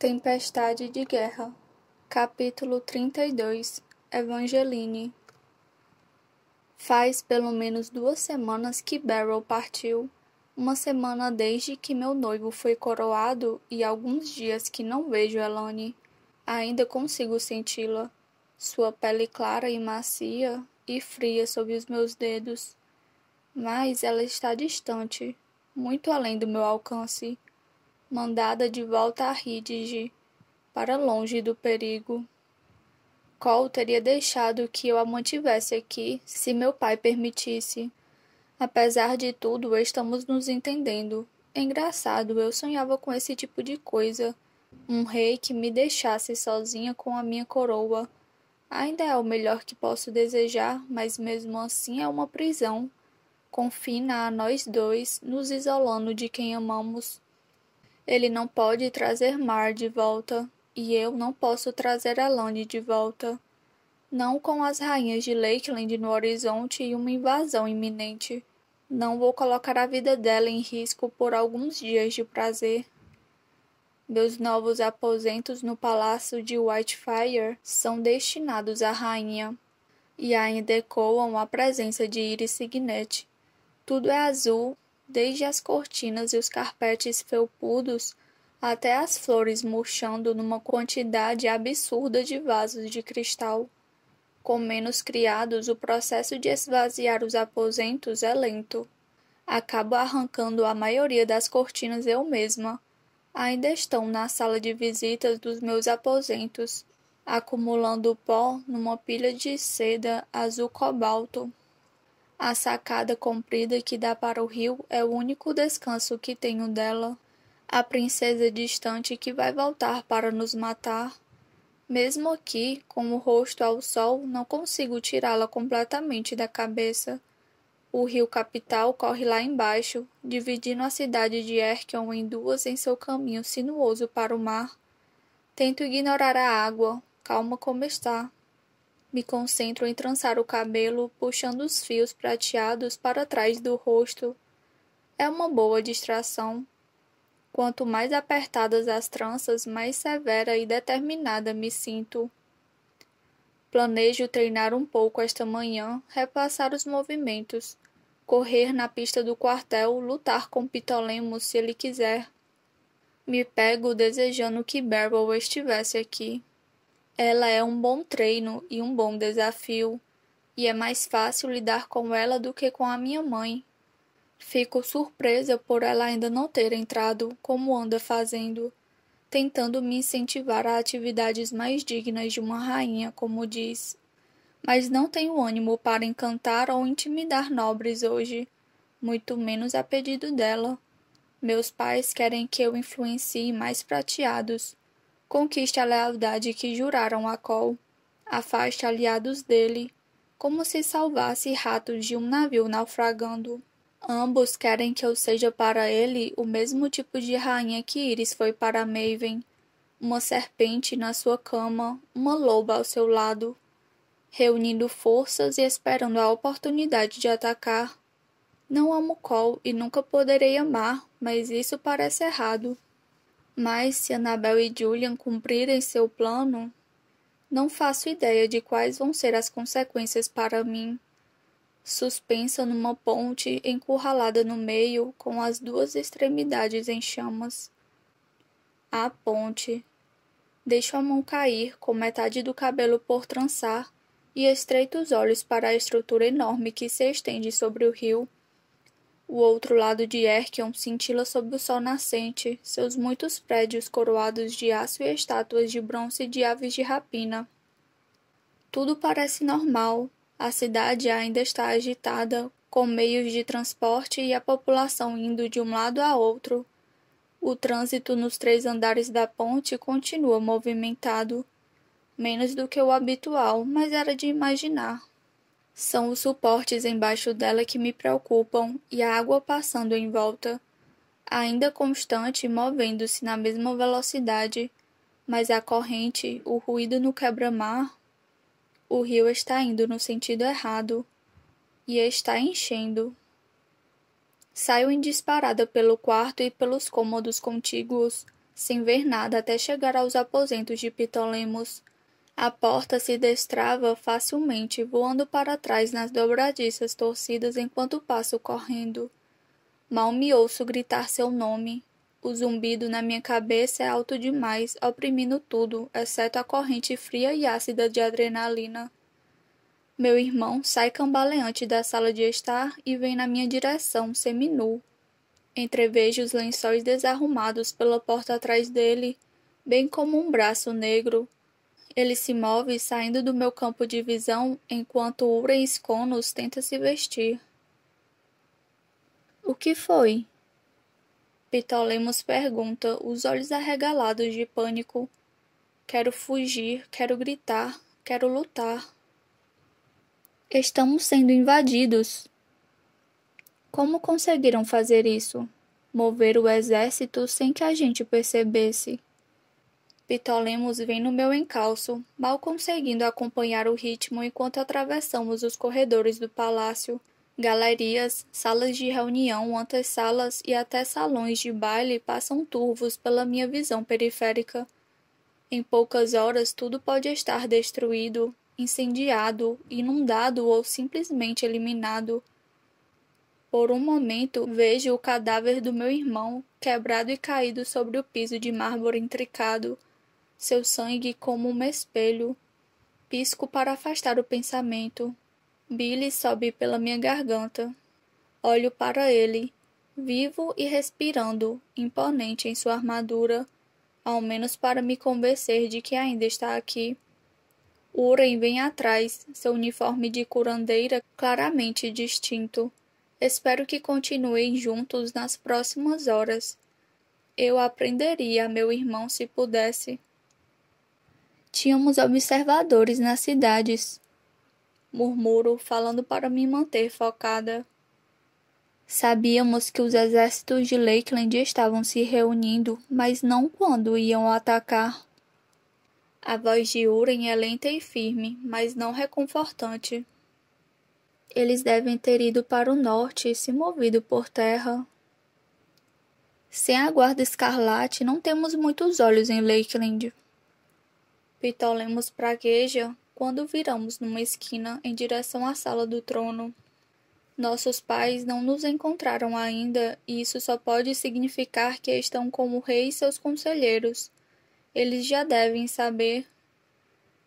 Tempestade de Guerra, capítulo 32 Evangeline Faz pelo menos duas semanas que Beryl partiu, uma semana desde que meu noivo foi coroado e alguns dias que não vejo Elone. Ainda consigo senti-la, sua pele clara e macia e fria sob os meus dedos. Mas ela está distante, muito além do meu alcance mandada de volta a Ridge para longe do perigo. Cole teria deixado que eu a mantivesse aqui, se meu pai permitisse. Apesar de tudo, estamos nos entendendo. Engraçado, eu sonhava com esse tipo de coisa. Um rei que me deixasse sozinha com a minha coroa. Ainda é o melhor que posso desejar, mas mesmo assim é uma prisão. Confina a nós dois, nos isolando de quem amamos. Ele não pode trazer Mar de volta, e eu não posso trazer Aland de volta. Não com as rainhas de Lakeland no horizonte e uma invasão iminente. Não vou colocar a vida dela em risco por alguns dias de prazer. Meus novos aposentos no palácio de Whitefire são destinados à rainha, e ainda ecoam a presença de Iris Signet. Tudo é azul desde as cortinas e os carpetes felpudos até as flores murchando numa quantidade absurda de vasos de cristal. Com menos criados, o processo de esvaziar os aposentos é lento. Acabo arrancando a maioria das cortinas eu mesma. Ainda estão na sala de visitas dos meus aposentos, acumulando pó numa pilha de seda azul cobalto. A sacada comprida que dá para o rio é o único descanso que tenho dela. A princesa distante que vai voltar para nos matar. Mesmo aqui, com o rosto ao sol, não consigo tirá-la completamente da cabeça. O rio capital corre lá embaixo, dividindo a cidade de Erkion em duas em seu caminho sinuoso para o mar. Tento ignorar a água, calma como está, me concentro em trançar o cabelo, puxando os fios prateados para trás do rosto. É uma boa distração. Quanto mais apertadas as tranças, mais severa e determinada me sinto. Planejo treinar um pouco esta manhã, repassar os movimentos, correr na pista do quartel, lutar com Pitolemos se ele quiser. Me pego desejando que Beryl estivesse aqui. Ela é um bom treino e um bom desafio, e é mais fácil lidar com ela do que com a minha mãe. Fico surpresa por ela ainda não ter entrado como anda fazendo, tentando me incentivar a atividades mais dignas de uma rainha, como diz. Mas não tenho ânimo para encantar ou intimidar nobres hoje, muito menos a pedido dela. Meus pais querem que eu influencie mais prateados Conquiste a lealdade que juraram a Col. Afaste aliados dele, como se salvasse ratos de um navio naufragando. Ambos querem que eu seja para ele o mesmo tipo de rainha que Iris foi para Maven. Uma serpente na sua cama, uma loba ao seu lado, reunindo forças e esperando a oportunidade de atacar. Não amo Col e nunca poderei amar, mas isso parece errado. Mas se Annabel e Julian cumprirem seu plano, não faço ideia de quais vão ser as consequências para mim. Suspensa numa ponte encurralada no meio, com as duas extremidades em chamas. A ponte. Deixo a mão cair, com metade do cabelo por trançar, e estreito os olhos para a estrutura enorme que se estende sobre o rio o outro lado de Erkion cintila sob o sol nascente, seus muitos prédios coroados de aço e estátuas de bronze de aves de rapina. Tudo parece normal. A cidade ainda está agitada, com meios de transporte e a população indo de um lado a outro. O trânsito nos três andares da ponte continua movimentado, menos do que o habitual, mas era de imaginar. São os suportes embaixo dela que me preocupam e a água passando em volta, ainda constante, movendo-se na mesma velocidade, mas a corrente, o ruído no quebra-mar, o rio está indo no sentido errado e está enchendo. Saio em disparada pelo quarto e pelos cômodos contíguos, sem ver nada até chegar aos aposentos de Pitolemos, a porta se destrava facilmente, voando para trás nas dobradiças torcidas enquanto passo correndo. Mal me ouço gritar seu nome. O zumbido na minha cabeça é alto demais, oprimindo tudo, exceto a corrente fria e ácida de adrenalina. Meu irmão sai cambaleante da sala de estar e vem na minha direção, seminu. Entrevejo os lençóis desarrumados pela porta atrás dele, bem como um braço negro ele se move saindo do meu campo de visão enquanto Uren Sconos tenta se vestir. O que foi? Pitolemos pergunta, os olhos arregalados de pânico. Quero fugir, quero gritar, quero lutar. Estamos sendo invadidos. Como conseguiram fazer isso? Mover o exército sem que a gente percebesse. Pitolemos vem no meu encalço, mal conseguindo acompanhar o ritmo enquanto atravessamos os corredores do palácio, galerias, salas de reunião, antessalas e até salões de baile passam turvos pela minha visão periférica. Em poucas horas tudo pode estar destruído, incendiado, inundado ou simplesmente eliminado. Por um momento vejo o cadáver do meu irmão quebrado e caído sobre o piso de mármore intricado seu sangue, como um espelho, pisco para afastar o pensamento. Billy sobe pela minha garganta. Olho para ele, vivo e respirando, imponente em sua armadura, ao menos para me convencer de que ainda está aqui. Uren vem atrás, seu uniforme de curandeira claramente distinto. Espero que continuem juntos nas próximas horas. Eu aprenderia a meu irmão se pudesse tínhamos observadores nas cidades. Murmuro, falando para me manter focada. Sabíamos que os exércitos de Lakeland estavam se reunindo, mas não quando iam atacar. A voz de Uren é lenta e firme, mas não reconfortante. Eles devem ter ido para o norte e se movido por terra. Sem a guarda escarlate, não temos muitos olhos em Lakeland. Pitolemos pragueja quando viramos numa esquina em direção à sala do trono. Nossos pais não nos encontraram ainda, e isso só pode significar que estão como o rei e seus conselheiros. Eles já devem saber.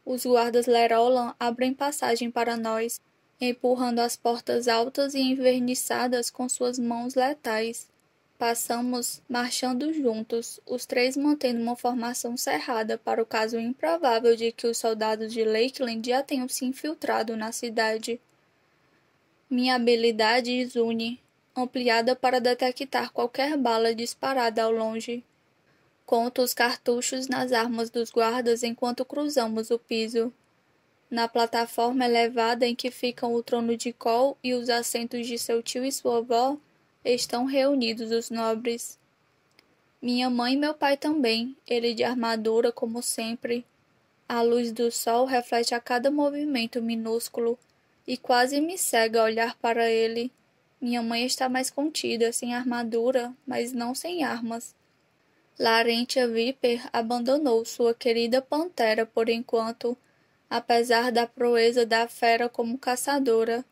Os guardas Lerolan abrem passagem para nós, empurrando as portas altas e enverniçadas com suas mãos letais. Passamos marchando juntos, os três mantendo uma formação cerrada para o caso improvável de que os soldados de Lakeland já tenham se infiltrado na cidade. Minha habilidade Zune, ampliada para detectar qualquer bala disparada ao longe. Conto os cartuchos nas armas dos guardas enquanto cruzamos o piso. Na plataforma elevada em que ficam o trono de Cole e os assentos de seu tio e sua avó, estão reunidos os nobres. Minha mãe e meu pai também, ele de armadura, como sempre. A luz do sol reflete a cada movimento minúsculo e quase me cega a olhar para ele. Minha mãe está mais contida, sem armadura, mas não sem armas. Larentia Viper abandonou sua querida pantera por enquanto, apesar da proeza da fera como caçadora.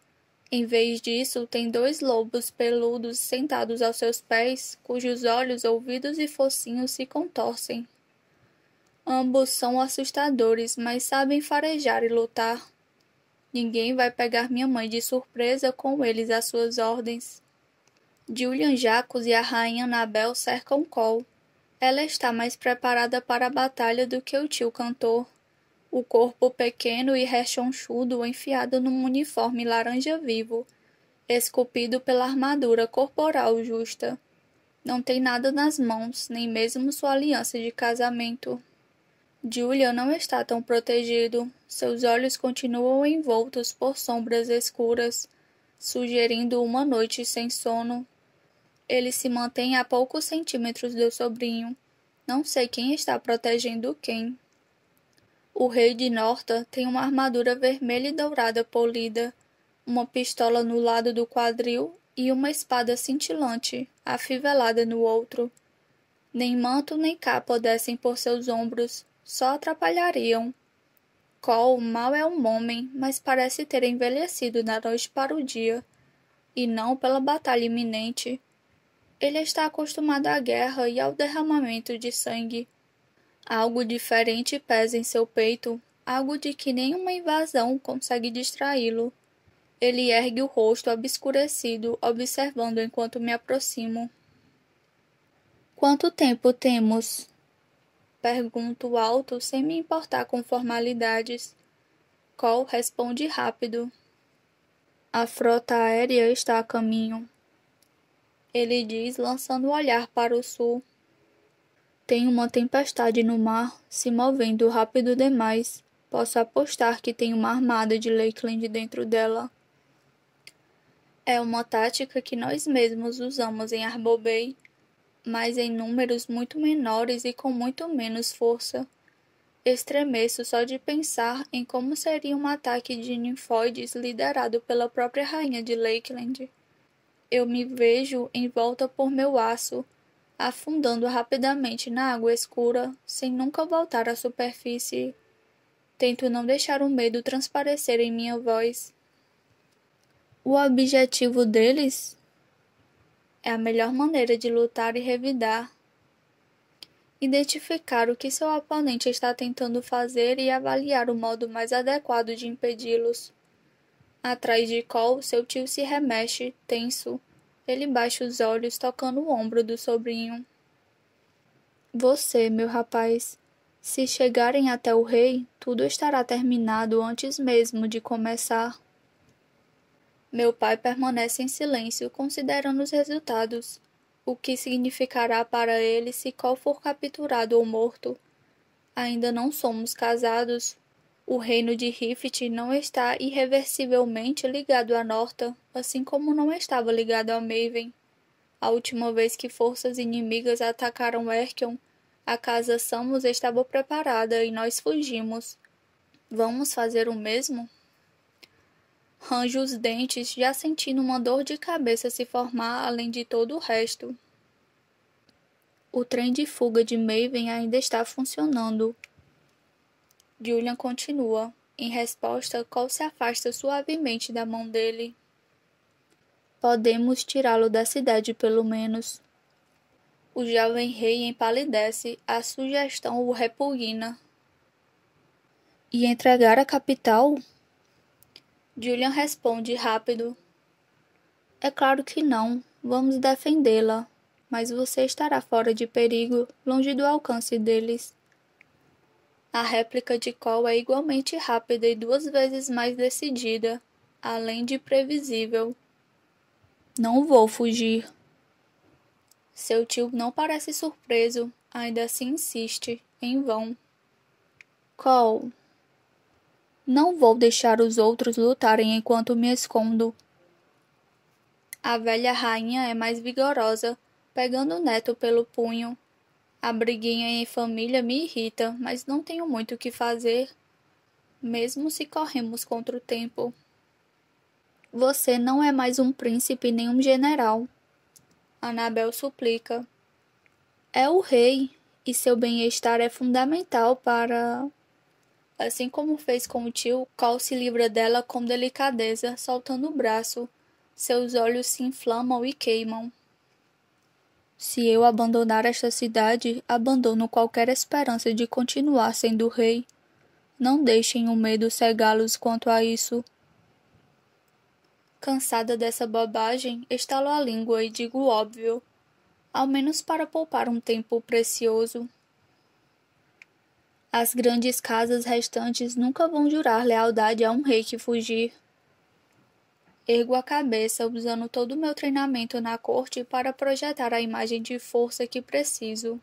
Em vez disso, tem dois lobos peludos sentados aos seus pés, cujos olhos, ouvidos e focinhos se contorcem. Ambos são assustadores, mas sabem farejar e lutar. Ninguém vai pegar minha mãe de surpresa com eles às suas ordens. Julian Jacos e a rainha Anabel cercam Col. Ela está mais preparada para a batalha do que o tio cantor o corpo pequeno e rechonchudo enfiado num uniforme laranja vivo, esculpido pela armadura corporal justa. Não tem nada nas mãos, nem mesmo sua aliança de casamento. Julia não está tão protegido. Seus olhos continuam envoltos por sombras escuras, sugerindo uma noite sem sono. Ele se mantém a poucos centímetros do sobrinho. Não sei quem está protegendo quem. O rei de Norta tem uma armadura vermelha e dourada polida, uma pistola no lado do quadril e uma espada cintilante, afivelada no outro. Nem manto nem capa descem por seus ombros, só atrapalhariam. Col mal é um homem, mas parece ter envelhecido da noite para o dia, e não pela batalha iminente. Ele está acostumado à guerra e ao derramamento de sangue Algo diferente pesa em seu peito, algo de que nenhuma invasão consegue distraí-lo. Ele ergue o rosto obscurecido, observando enquanto me aproximo. Quanto tempo temos? Pergunto alto, sem me importar com formalidades. Cole responde rápido. A frota aérea está a caminho. Ele diz, lançando o um olhar para o sul tem uma tempestade no mar se movendo rápido demais, posso apostar que tem uma armada de Lakeland dentro dela. É uma tática que nós mesmos usamos em Arbor Bay, mas em números muito menores e com muito menos força. Estremeço só de pensar em como seria um ataque de ninfoides liderado pela própria rainha de Lakeland. Eu me vejo em volta por meu aço afundando rapidamente na água escura, sem nunca voltar à superfície. Tento não deixar o medo transparecer em minha voz. O objetivo deles é a melhor maneira de lutar e revidar. Identificar o que seu oponente está tentando fazer e avaliar o modo mais adequado de impedi-los. Atrás de Cole, seu tio se remexe, tenso. Ele baixa os olhos, tocando o ombro do sobrinho. Você, meu rapaz, se chegarem até o rei, tudo estará terminado antes mesmo de começar. Meu pai permanece em silêncio, considerando os resultados, o que significará para ele se qual for capturado ou morto. Ainda não somos casados, o reino de Rift não está irreversivelmente ligado a Norta, assim como não estava ligado a Maven. A última vez que forças inimigas atacaram Erkion, a casa Samus estava preparada e nós fugimos. Vamos fazer o mesmo? Ranjo os dentes, já sentindo uma dor de cabeça se formar além de todo o resto. O trem de fuga de Maven ainda está funcionando, Julian continua. Em resposta, Cole se afasta suavemente da mão dele. Podemos tirá-lo da cidade, pelo menos. O jovem rei empalidece, a sugestão o repugna. E entregar a capital? Julian responde rápido. É claro que não. Vamos defendê-la. Mas você estará fora de perigo, longe do alcance deles a réplica de Cole é igualmente rápida e duas vezes mais decidida, além de previsível. Não vou fugir. Seu tio não parece surpreso, ainda assim insiste, em vão. Cole. Não vou deixar os outros lutarem enquanto me escondo. A velha rainha é mais vigorosa, pegando o neto pelo punho a briguinha em família me irrita, mas não tenho muito o que fazer, mesmo se corremos contra o tempo. Você não é mais um príncipe nem um general. Anabel suplica. É o rei, e seu bem-estar é fundamental para. Assim como fez com o tio, Col se livra dela com delicadeza, soltando o braço. Seus olhos se inflamam e queimam. Se eu abandonar esta cidade, abandono qualquer esperança de continuar sendo rei. Não deixem o medo cegá-los quanto a isso. Cansada dessa bobagem, estalo a língua e digo óbvio, ao menos para poupar um tempo precioso. As grandes casas restantes nunca vão jurar lealdade a um rei que fugir. Ergo a cabeça, usando todo o meu treinamento na corte para projetar a imagem de força que preciso.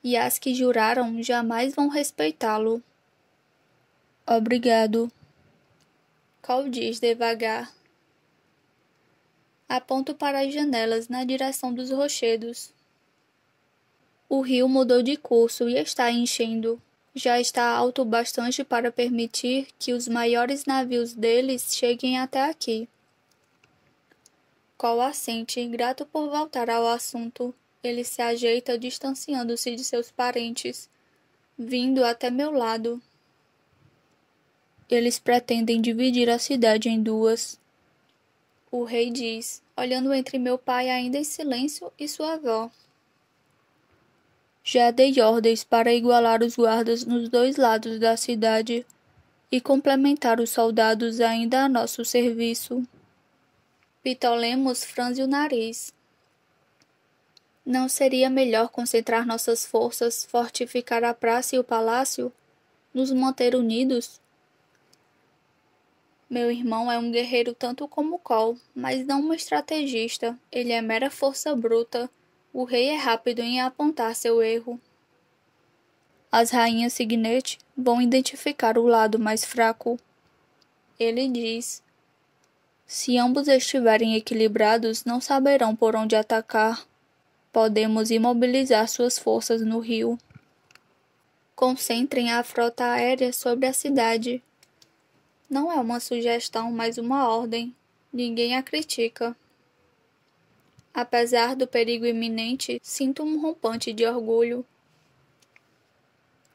E as que juraram jamais vão respeitá-lo. Obrigado. Col diz devagar. Aponto para as janelas na direção dos rochedos. O rio mudou de curso e está enchendo já está alto o bastante para permitir que os maiores navios deles cheguem até aqui. Qual assente, ingrato por voltar ao assunto, ele se ajeita distanciando-se de seus parentes, vindo até meu lado. Eles pretendem dividir a cidade em duas. O rei diz, olhando entre meu pai ainda em silêncio e sua avó. Já dei ordens para igualar os guardas nos dois lados da cidade e complementar os soldados ainda a nosso serviço. Pitolemos franze o nariz. Não seria melhor concentrar nossas forças, fortificar a praça e o palácio, nos manter unidos? Meu irmão é um guerreiro tanto como Col, mas não um estrategista. Ele é mera força bruta o rei é rápido em apontar seu erro. As rainhas Signet vão identificar o lado mais fraco. Ele diz: Se ambos estiverem equilibrados, não saberão por onde atacar. Podemos imobilizar suas forças no rio. Concentrem a frota aérea sobre a cidade. Não é uma sugestão, mas uma ordem. Ninguém a critica. Apesar do perigo iminente, sinto um rompante de orgulho.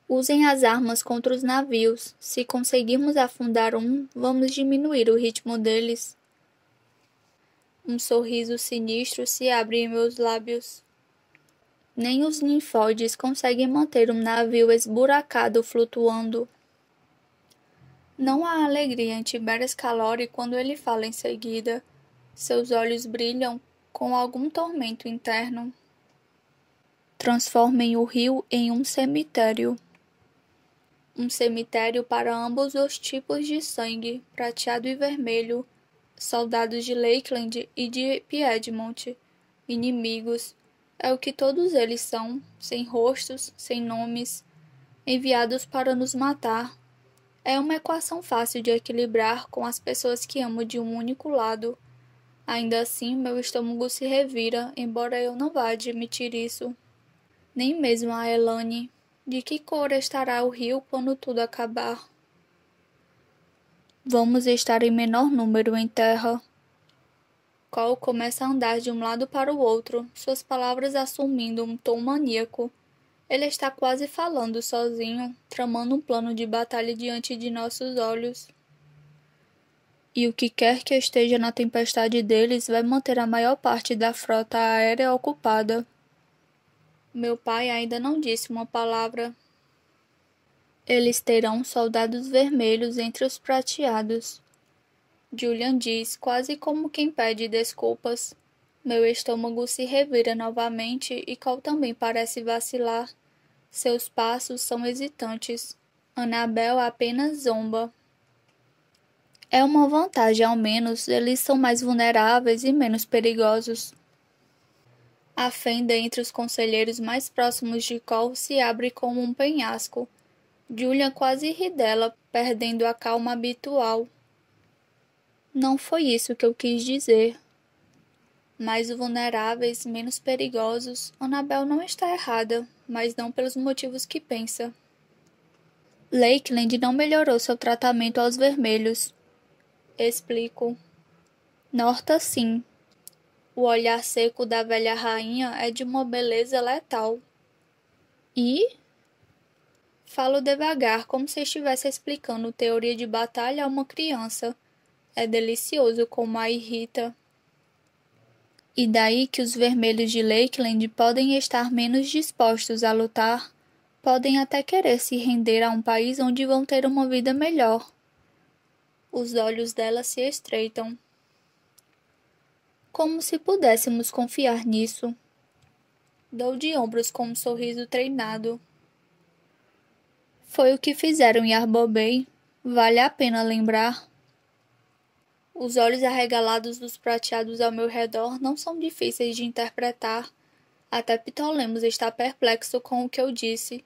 Usem as armas contra os navios. Se conseguirmos afundar um, vamos diminuir o ritmo deles. Um sorriso sinistro se abre em meus lábios. Nem os ninfóides conseguem manter um navio esburacado flutuando. Não há alegria em Tiberes Calori quando ele fala em seguida. Seus olhos brilham com algum tormento interno. Transformem o rio em um cemitério. Um cemitério para ambos os tipos de sangue, prateado e vermelho, soldados de Lakeland e de Piedmont, inimigos, é o que todos eles são, sem rostos, sem nomes, enviados para nos matar. É uma equação fácil de equilibrar com as pessoas que amo de um único lado Ainda assim, meu estômago se revira, embora eu não vá admitir isso. Nem mesmo a Elane. De que cor estará o rio quando tudo acabar? Vamos estar em menor número em terra. Cole começa a andar de um lado para o outro, suas palavras assumindo um tom maníaco. Ele está quase falando sozinho, tramando um plano de batalha diante de nossos olhos e o que quer que esteja na tempestade deles vai manter a maior parte da frota aérea ocupada. Meu pai ainda não disse uma palavra. Eles terão soldados vermelhos entre os prateados. Julian diz, quase como quem pede desculpas. Meu estômago se revira novamente e Col também parece vacilar. Seus passos são hesitantes. Anabel apenas zomba. É uma vantagem, ao menos eles são mais vulneráveis e menos perigosos. A fenda entre os conselheiros mais próximos de Cole se abre como um penhasco. Julia quase ri dela, perdendo a calma habitual. Não foi isso que eu quis dizer. Mais vulneráveis, menos perigosos, Anabel não está errada, mas não pelos motivos que pensa. Lakeland não melhorou seu tratamento aos vermelhos, explico. Norta sim. O olhar seco da velha rainha é de uma beleza letal. E? Falo devagar, como se estivesse explicando teoria de batalha a uma criança. É delicioso como a irrita. E daí que os vermelhos de Lakeland podem estar menos dispostos a lutar, podem até querer se render a um país onde vão ter uma vida melhor. Os olhos dela se estreitam. Como se pudéssemos confiar nisso. Dou de ombros com um sorriso treinado. Foi o que fizeram em Arbobei. Vale a pena lembrar. Os olhos arregalados dos prateados ao meu redor não são difíceis de interpretar. Até Ptolemos está perplexo com o que eu disse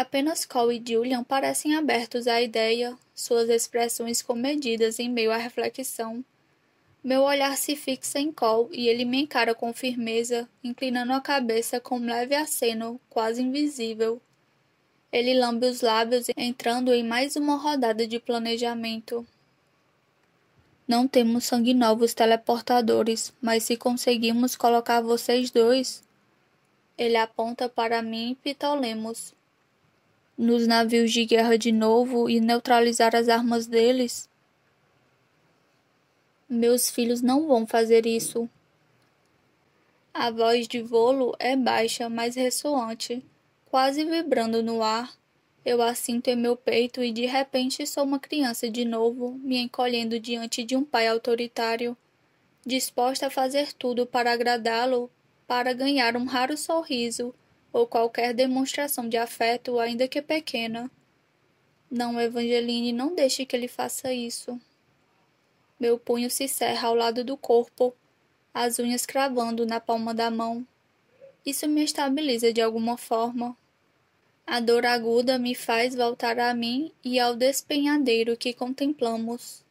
Apenas Cole e Julian parecem abertos à ideia, suas expressões comedidas em meio à reflexão. Meu olhar se fixa em Cole e ele me encara com firmeza, inclinando a cabeça com um leve aceno, quase invisível. Ele lambe os lábios, entrando em mais uma rodada de planejamento. Não temos sangue novos teleportadores, mas se conseguimos colocar vocês dois. Ele aponta para mim e Pitolemos nos navios de guerra de novo e neutralizar as armas deles? Meus filhos não vão fazer isso. A voz de Volo é baixa, mas ressoante, quase vibrando no ar. Eu a sinto em meu peito e de repente sou uma criança de novo, me encolhendo diante de um pai autoritário, disposta a fazer tudo para agradá-lo, para ganhar um raro sorriso ou qualquer demonstração de afeto, ainda que pequena. Não, Evangeline, não deixe que ele faça isso. Meu punho se cerra ao lado do corpo, as unhas cravando na palma da mão. Isso me estabiliza de alguma forma. A dor aguda me faz voltar a mim e ao despenhadeiro que contemplamos.